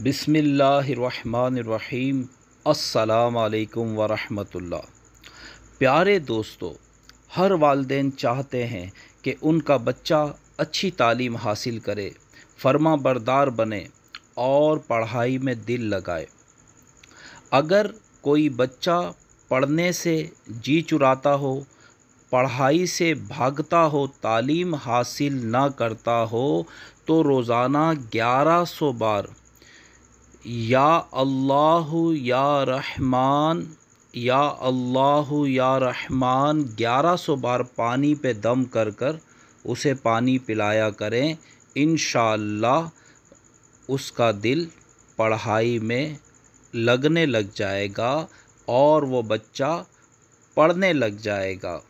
बिसमीम् अल्लाम वरहमतुल्ला प्यारे दोस्तों हर वालदेन चाहते हैं कि उनका बच्चा अच्छी तालीम हासिल करे फर्मा बरदार बने और पढ़ाई में दिल लगाए अगर कोई बच्चा पढ़ने से जी चुराता हो पढ़ाई से भागता हो तालीम हासिल ना करता हो तो रोज़ाना ग्यारह सौ बार या अल्लाह या रहमान या अल्लाह या रहमान ग्यारह सौ बार पानी पे दम कर कर उसे पानी पिलाया करें इन उसका दिल पढ़ाई में लगने लग जाएगा और वो बच्चा पढ़ने लग जाएगा